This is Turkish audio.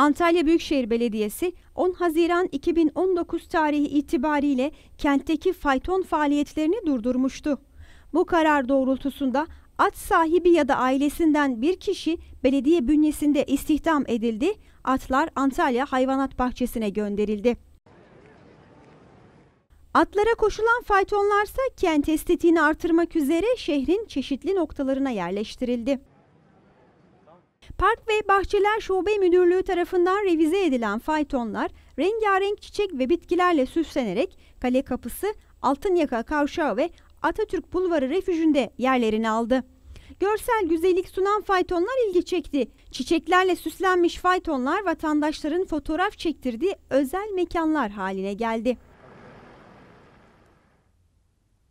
Antalya Büyükşehir Belediyesi 10 Haziran 2019 tarihi itibariyle kentteki fayton faaliyetlerini durdurmuştu. Bu karar doğrultusunda at sahibi ya da ailesinden bir kişi belediye bünyesinde istihdam edildi, atlar Antalya Hayvanat Bahçesi'ne gönderildi. Atlara koşulan faytonlarsa kent estetiğini artırmak üzere şehrin çeşitli noktalarına yerleştirildi. Park ve Bahçeler Şube Müdürlüğü tarafından revize edilen faytonlar rengarenk çiçek ve bitkilerle süslenerek kale kapısı, Altın Yaka Kavşağı ve Atatürk Bulvarı refüjünde yerlerini aldı. Görsel güzellik sunan faytonlar ilgi çekti. Çiçeklerle süslenmiş faytonlar vatandaşların fotoğraf çektirdiği özel mekanlar haline geldi.